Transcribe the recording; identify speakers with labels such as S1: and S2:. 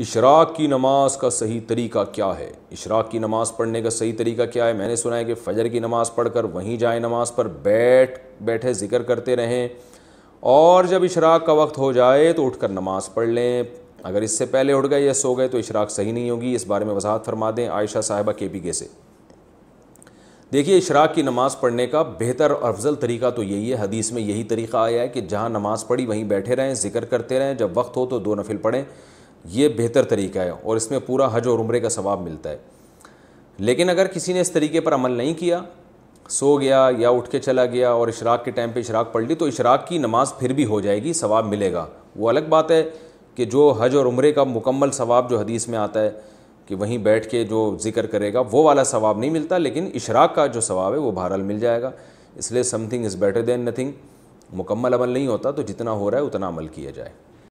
S1: Ishraq की नमाज का सही तरीका क्या है इशराक की नमाज़ पढ़ने का सही तरीका क्या है मैंने सुना है कि फ़जर की नमाज़ पढ़कर वहीं जाए नमाज पर बैठ बैठे ज़िक्र करते रहें और जब इशराक का वक्त हो जाए तो उठकर नमाज़ पढ़ लें अगर इससे पहले उठ गए या सो गए तो इशराक सही नहीं होगी इस बारे में वजाहत फरमा दें आयशा साहिबा के पी के से देखिए इशराक की नमाज़ पढ़ने का बेहतर और अफजल तरीका तो यही है हदीस में यही तरीका आया है कि जहाँ नमाज़ पढ़ी वहीं बैठे रहें जिक्र करते रहें जब वक्त हो तो दो नफिल पढ़ें ये बेहतर तरीका है और इसमें पूरा हज और उम्र का सवाब मिलता है लेकिन अगर किसी ने इस तरीके पर अमल नहीं किया सो गया या उठ के चला गया और इशराक के टाइम पे इशराक पढ़ ली तो इशराक की नमाज़ फिर भी हो जाएगी सवाब मिलेगा वो अलग बात है कि जो हज और उम्र का मुकम्मल सवाब जो हदीस में आता है कि वहीं बैठ के जो जिक्र करेगा वो वाला सवाब नहीं मिलता लेकिन इशराक का जो सवाब है वो बहरहाल मिल जाएगा इसलिए something is better than nothing मुकम्मल अमल नहीं होता तो जितना हो रहा है उतना अमल किया जाए